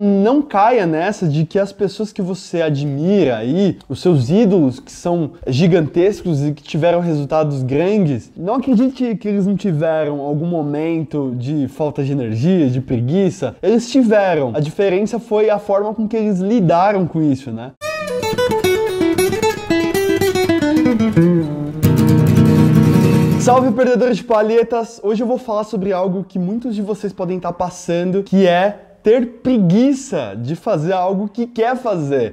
não caia nessa de que as pessoas que você admira aí, os seus ídolos que são gigantescos e que tiveram resultados grandes, não acredite que eles não tiveram algum momento de falta de energia, de preguiça. Eles tiveram. A diferença foi a forma com que eles lidaram com isso, né? Salve perdedores de palhetas! Hoje eu vou falar sobre algo que muitos de vocês podem estar passando, que é ter preguiça de fazer algo que quer fazer.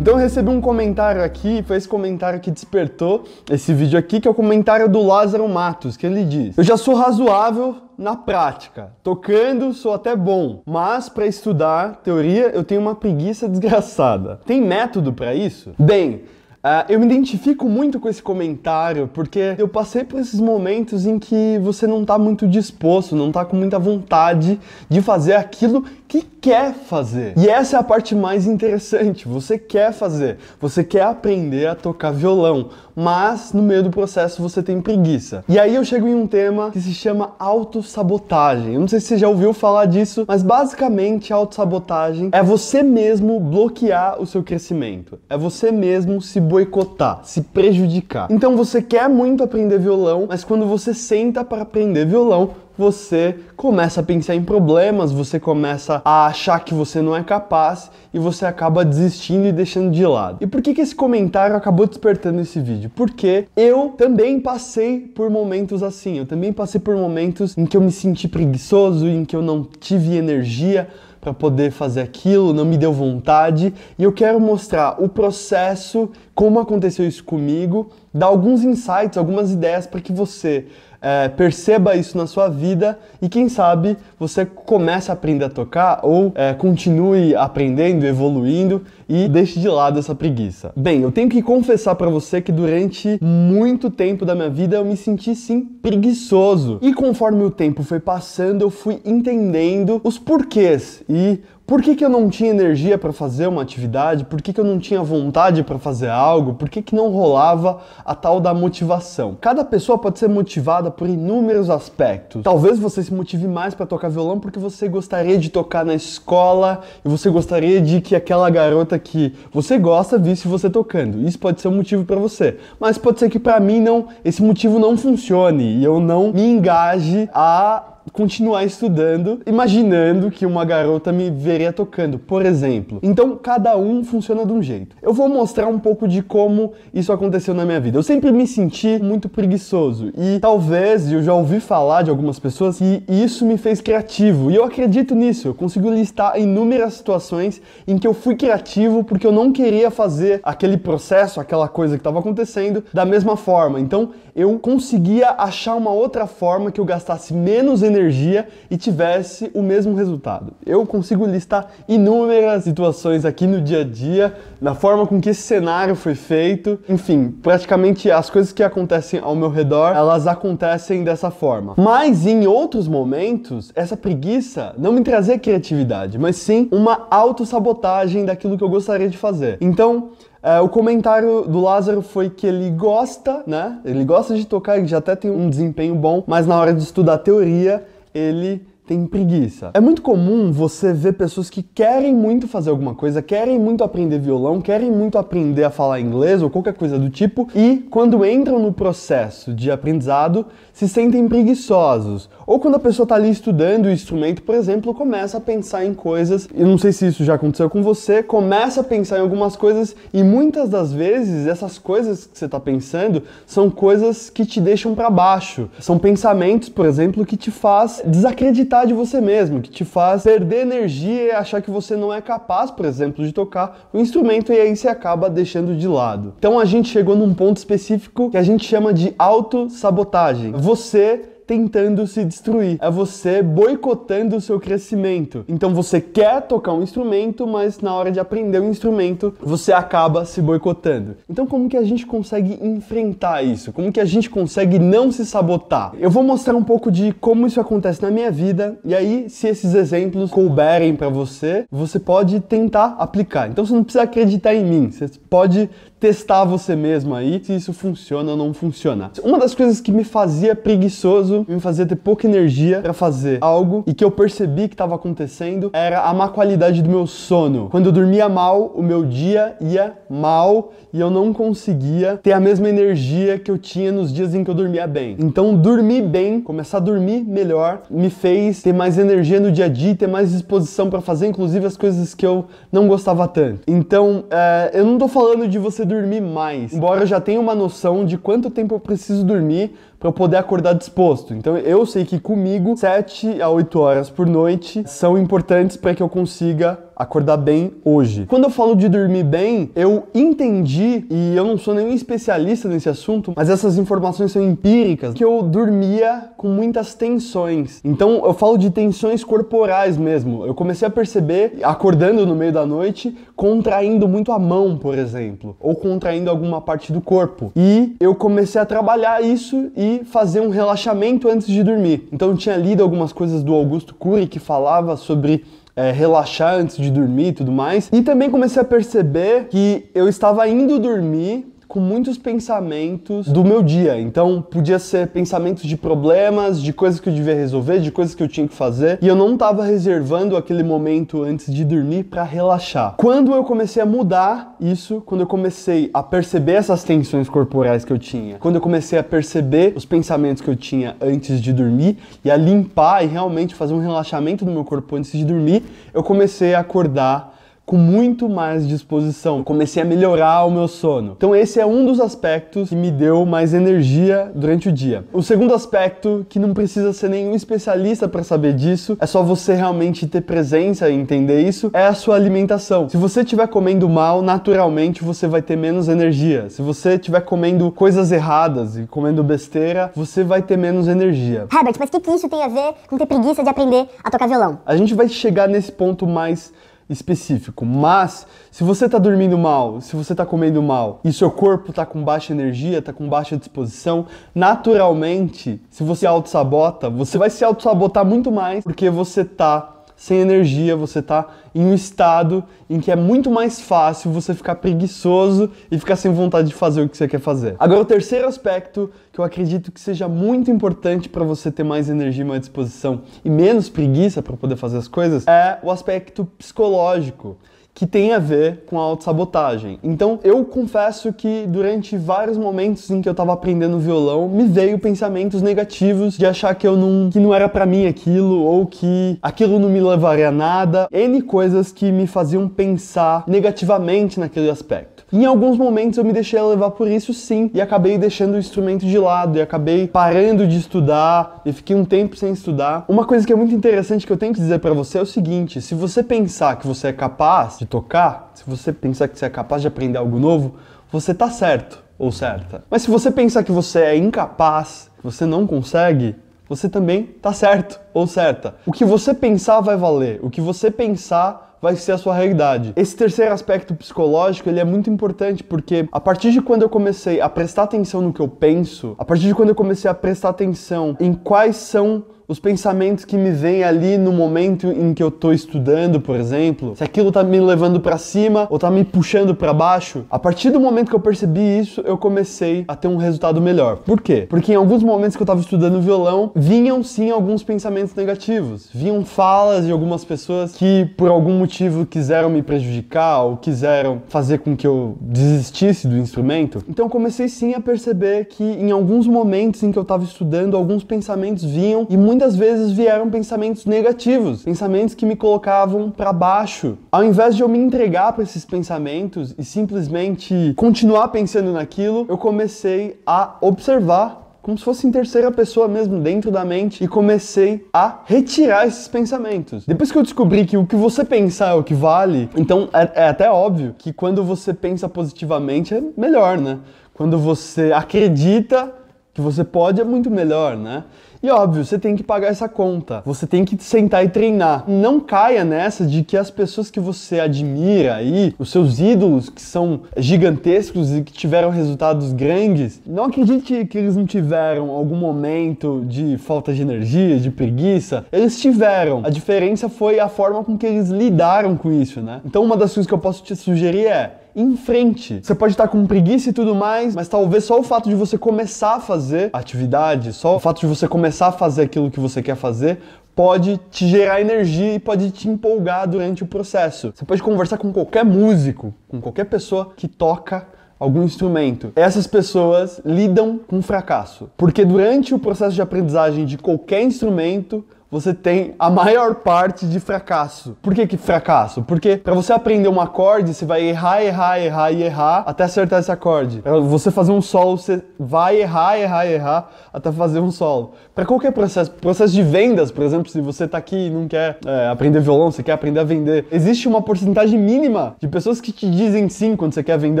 Então eu recebi um comentário aqui, foi esse comentário que despertou esse vídeo aqui, que é o comentário do Lázaro Matos, que ele diz: Eu já sou razoável na prática. Tocando sou até bom, mas para estudar teoria eu tenho uma preguiça desgraçada. Tem método para isso? Bem, Uh, eu me identifico muito com esse comentário porque eu passei por esses momentos em que você não está muito disposto, não está com muita vontade de fazer aquilo que quer fazer. E essa é a parte mais interessante. Você quer fazer, você quer aprender a tocar violão, mas no meio do processo você tem preguiça. E aí eu chego em um tema que se chama autossabotagem. Eu não sei se você já ouviu falar disso, mas basicamente autossabotagem é você mesmo bloquear o seu crescimento. É você mesmo se boicotar, se prejudicar. Então você quer muito aprender violão, mas quando você senta para aprender violão, você começa a pensar em problemas, você começa a achar que você não é capaz e você acaba desistindo e deixando de lado. E por que, que esse comentário acabou despertando esse vídeo? Porque eu também passei por momentos assim, eu também passei por momentos em que eu me senti preguiçoso, em que eu não tive energia para poder fazer aquilo, não me deu vontade, e eu quero mostrar o processo, como aconteceu isso comigo, dar alguns insights, algumas ideias para que você é, perceba isso na sua vida e quem sabe você comece a aprender a tocar ou é, continue aprendendo, evoluindo e deixe de lado essa preguiça. Bem, eu tenho que confessar para você que durante muito tempo da minha vida eu me senti sim preguiçoso. E conforme o tempo foi passando, eu fui entendendo os porquês e por que, que, eu não tinha energia para fazer uma atividade? Por que, que eu não tinha vontade para fazer algo? Por que, que não rolava a tal da motivação? Cada pessoa pode ser motivada por inúmeros aspectos. Talvez você se motive mais para tocar violão porque você gostaria de tocar na escola e você gostaria de que aquela garota nota que você gosta visse você tocando. Isso pode ser um motivo para você, mas pode ser que para mim não, esse motivo não funcione e eu não me engaje a continuar estudando, imaginando que uma garota me veria tocando, por exemplo. Então, cada um funciona de um jeito. Eu vou mostrar um pouco de como isso aconteceu na minha vida. Eu sempre me senti muito preguiçoso e talvez eu já ouvi falar de algumas pessoas que isso me fez criativo. E eu acredito nisso. Eu consigo listar inúmeras situações em que eu fui criativo porque eu não queria fazer aquele processo, aquela coisa que estava acontecendo da mesma forma. Então, eu conseguia achar uma outra forma que eu gastasse menos energia energia e tivesse o mesmo resultado. Eu consigo listar inúmeras situações aqui no dia a dia, na forma com que esse cenário foi feito. Enfim, praticamente as coisas que acontecem ao meu redor, elas acontecem dessa forma. Mas em outros momentos, essa preguiça não me trazia criatividade, mas sim uma autossabotagem daquilo que eu gostaria de fazer. Então, é, o comentário do Lázaro foi que ele gosta, né? Ele gosta de tocar, ele já até tem um desempenho bom, mas na hora de estudar teoria, ele tem preguiça. É muito comum você ver pessoas que querem muito fazer alguma coisa, querem muito aprender violão, querem muito aprender a falar inglês ou qualquer coisa do tipo, e quando entram no processo de aprendizado, se sentem preguiçosos. Ou quando a pessoa está ali estudando o instrumento, por exemplo, começa a pensar em coisas, e não sei se isso já aconteceu com você, começa a pensar em algumas coisas e muitas das vezes essas coisas que você está pensando são coisas que te deixam para baixo. São pensamentos, por exemplo, que te faz desacreditar de você mesmo, que te faz perder energia e achar que você não é capaz, por exemplo, de tocar o instrumento e aí você acaba deixando de lado. Então a gente chegou num ponto específico que a gente chama de autossabotagem. Você tentando se destruir, é você boicotando o seu crescimento. Então você quer tocar um instrumento, mas na hora de aprender o um instrumento, você acaba se boicotando. Então como que a gente consegue enfrentar isso? Como que a gente consegue não se sabotar? Eu vou mostrar um pouco de como isso acontece na minha vida e aí se esses exemplos couberem para você, você pode tentar aplicar. Então você não precisa acreditar em mim, você pode testar você mesmo aí se isso funciona ou não funciona. Uma das coisas que me fazia preguiçoso, me fazia ter pouca energia para fazer algo e que eu percebi que estava acontecendo era a má qualidade do meu sono. Quando eu dormia mal, o meu dia ia mal e eu não conseguia ter a mesma energia que eu tinha nos dias em que eu dormia bem. Então, dormir bem, começar a dormir melhor, me fez ter mais energia no dia a dia, ter mais disposição para fazer, inclusive as coisas que eu não gostava tanto. Então, é, eu não tô falando de você dormir mais. Embora eu já tenha uma noção de quanto tempo eu preciso dormir para eu poder acordar disposto. Então eu sei que comigo 7 a 8 horas por noite são importantes para que eu consiga acordar bem hoje. Quando eu falo de dormir bem, eu entendi, e eu não sou nenhum especialista nesse assunto, mas essas informações são empíricas, que eu dormia com muitas tensões. Então eu falo de tensões corporais mesmo. Eu comecei a perceber, acordando no meio da noite, contraindo muito a mão, por exemplo, ou contraindo alguma parte do corpo. E eu comecei a trabalhar isso e fazer um relaxamento antes de dormir. Então eu tinha lido algumas coisas do Augusto Cury que falava sobre é, relaxar antes de dormir e tudo mais. E também comecei a perceber que eu estava indo dormir com muitos pensamentos do meu dia. Então, podia ser pensamentos de problemas, de coisas que eu devia resolver, de coisas que eu tinha que fazer, e eu não estava reservando aquele momento antes de dormir para relaxar. Quando eu comecei a mudar isso, quando eu comecei a perceber essas tensões corporais que eu tinha, quando eu comecei a perceber os pensamentos que eu tinha antes de dormir e a limpar e realmente fazer um relaxamento no meu corpo antes de dormir, eu comecei a acordar com muito mais disposição. Comecei a melhorar o meu sono. Então esse é um dos aspectos que me deu mais energia durante o dia. O segundo aspecto, que não precisa ser nenhum especialista para saber disso, é só você realmente ter presença e entender isso, é a sua alimentação. Se você estiver comendo mal, naturalmente você vai ter menos energia. Se você estiver comendo coisas erradas e comendo besteira, você vai ter menos energia. Herbert, mas o que, que isso tem a ver com ter preguiça de aprender a tocar violão? A gente vai chegar nesse ponto mais específico. Mas se você está dormindo mal, se você está comendo mal e seu corpo está com baixa energia, está com baixa disposição, naturalmente, se você auto-sabota, você vai se auto-sabotar muito mais porque você está sem energia, você está em um estado em que é muito mais fácil você ficar preguiçoso e ficar sem vontade de fazer o que você quer fazer. Agora, o terceiro aspecto que eu acredito que seja muito importante para você ter mais energia, mais disposição e menos preguiça para poder fazer as coisas é o aspecto psicológico que tem a ver com a autossabotagem. Então, eu confesso que durante vários momentos em que eu estava aprendendo violão, me veio pensamentos negativos de achar que eu não que não era para mim aquilo ou que aquilo não me levaria a nada, N coisas que me faziam pensar negativamente naquele aspecto. Em alguns momentos eu me deixei levar por isso sim e acabei deixando o instrumento de lado e acabei parando de estudar e fiquei um tempo sem estudar. Uma coisa que é muito interessante que eu tenho que dizer para você é o seguinte, se você pensar que você é capaz tocar, se você pensar que você é capaz de aprender algo novo, você tá certo ou certa. Mas se você pensar que você é incapaz, que você não consegue, você também tá certo ou certa. O que você pensar vai valer, o que você pensar vai ser a sua realidade. Esse terceiro aspecto psicológico, ele é muito importante porque a partir de quando eu comecei a prestar atenção no que eu penso, a partir de quando eu comecei a prestar atenção em quais são os pensamentos que me vêm ali no momento em que eu estou estudando, por exemplo, se aquilo está me levando para cima ou está me puxando para baixo. A partir do momento que eu percebi isso, eu comecei a ter um resultado melhor. Por quê? Porque em alguns momentos que eu estava estudando violão, vinham sim alguns pensamentos negativos, vinham falas de algumas pessoas que por algum motivo quiseram me prejudicar ou quiseram fazer com que eu desistisse do instrumento. Então eu comecei sim a perceber que em alguns momentos em que eu estava estudando, alguns pensamentos vinham e muito muitas vezes vieram pensamentos negativos, pensamentos que me colocavam para baixo. Ao invés de eu me entregar para esses pensamentos e simplesmente continuar pensando naquilo, eu comecei a observar como se fosse em terceira pessoa mesmo, dentro da mente, e comecei a retirar esses pensamentos. Depois que eu descobri que o que você pensar é o que vale, então é, é até óbvio que quando você pensa positivamente é melhor, né? Quando você acredita que você pode é muito melhor, né? E óbvio, você tem que pagar essa conta. Você tem que sentar e treinar. Não caia nessa de que as pessoas que você admira aí, os seus ídolos que são gigantescos e que tiveram resultados grandes, não acredite que eles não tiveram algum momento de falta de energia, de preguiça. Eles tiveram. A diferença foi a forma com que eles lidaram com isso, né? Então, uma das coisas que eu posso te sugerir é em frente. Você pode estar com preguiça e tudo mais, mas talvez só o fato de você começar a fazer atividade, só o fato de você começar a fazer aquilo que você quer fazer, pode te gerar energia e pode te empolgar durante o processo. Você pode conversar com qualquer músico, com qualquer pessoa que toca algum instrumento. Essas pessoas lidam com fracasso, porque durante o processo de aprendizagem de qualquer instrumento, você tem a maior parte de fracasso. Por que, que fracasso? Porque para você aprender um acorde, você vai errar, errar, errar e errar até acertar esse acorde. Para você fazer um solo, você vai errar, errar, errar até fazer um solo. Para qualquer processo, processo de vendas, por exemplo, se você tá aqui e não quer é, aprender violão, você quer aprender a vender, existe uma porcentagem mínima de pessoas que te dizem sim quando você quer vender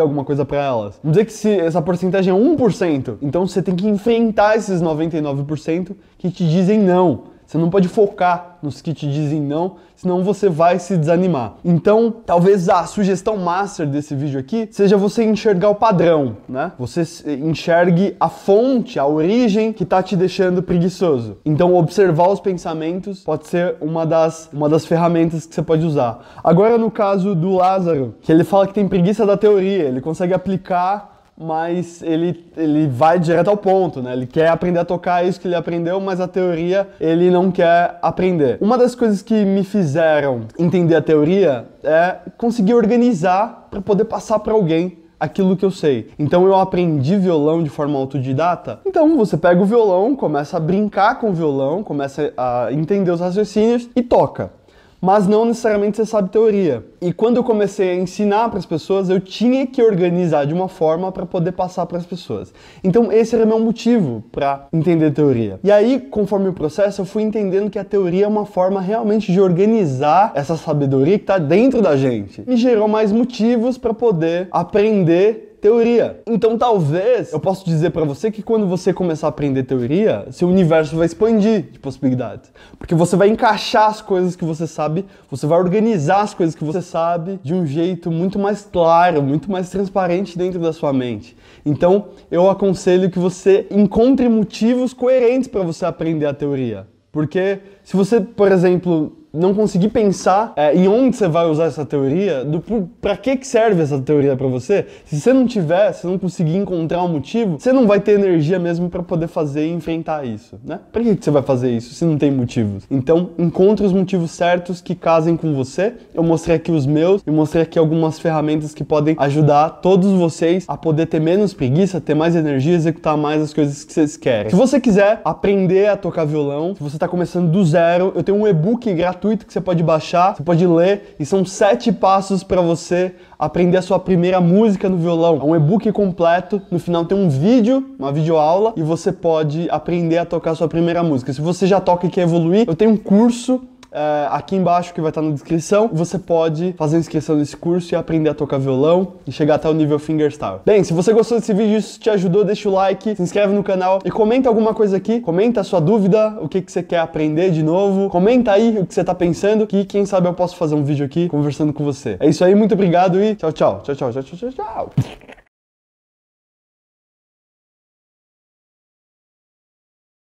alguma coisa para elas. Vamos dizer que se essa porcentagem é 1%, então você tem que enfrentar esses 99% que te dizem não. Você não pode focar nos que te dizem não, senão você vai se desanimar. Então, talvez a sugestão master desse vídeo aqui seja você enxergar o padrão, né? Você enxergue a fonte, a origem que está te deixando preguiçoso. Então, observar os pensamentos pode ser uma das, uma das ferramentas que você pode usar. Agora, no caso do Lázaro, que ele fala que tem preguiça da teoria, ele consegue aplicar mas ele, ele vai direto ao ponto, né? Ele quer aprender a tocar isso que ele aprendeu, mas a teoria ele não quer aprender. Uma das coisas que me fizeram entender a teoria é conseguir organizar para poder passar para alguém aquilo que eu sei. Então eu aprendi violão de forma autodidata. Então você pega o violão, começa a brincar com o violão, começa a entender os raciocínios e toca mas não necessariamente você sabe teoria. E quando eu comecei a ensinar para as pessoas, eu tinha que organizar de uma forma para poder passar para as pessoas. Então esse era meu motivo para entender teoria. E aí, conforme o processo, eu fui entendendo que a teoria é uma forma realmente de organizar essa sabedoria que está dentro da gente. Me gerou mais motivos para poder aprender teoria. Então talvez eu posso dizer para você que quando você começar a aprender teoria, seu universo vai expandir de possibilidades, porque você vai encaixar as coisas que você sabe, você vai organizar as coisas que você sabe de um jeito muito mais claro, muito mais transparente dentro da sua mente. Então, eu aconselho que você encontre motivos coerentes para você aprender a teoria. Porque se você, por exemplo, não conseguir pensar é, em onde você vai usar essa teoria, do para que que serve essa teoria para você. Se você não tiver, se não conseguir encontrar um motivo, você não vai ter energia mesmo para poder fazer e enfrentar isso, né? Para que que você vai fazer isso se não tem motivos? Então, encontre os motivos certos que casem com você. Eu mostrei aqui os meus e mostrei aqui algumas ferramentas que podem ajudar todos vocês a poder ter menos preguiça, ter mais energia, executar mais as coisas que vocês querem. Se você quiser aprender a tocar violão, se você está começando do zero, eu tenho um e-book gratuito gratuito que você pode baixar, você pode ler e são sete passos para você aprender a sua primeira música no violão. É um e-book completo, no final tem um vídeo, uma videoaula e você pode aprender a tocar a sua primeira música. Se você já toca e quer evoluir, eu tenho um curso é, aqui embaixo que vai estar na descrição. Você pode fazer inscrição nesse curso e aprender a tocar violão e chegar até o nível fingerstyle. Bem, se você gostou desse vídeo, isso te ajudou, deixa o like, se inscreve no canal e comenta alguma coisa aqui. Comenta a sua dúvida, o que, que você quer aprender de novo. Comenta aí o que você tá pensando que quem sabe eu posso fazer um vídeo aqui conversando com você. É isso aí, muito obrigado e tchau, tchau. Tchau, tchau, tchau, tchau, tchau.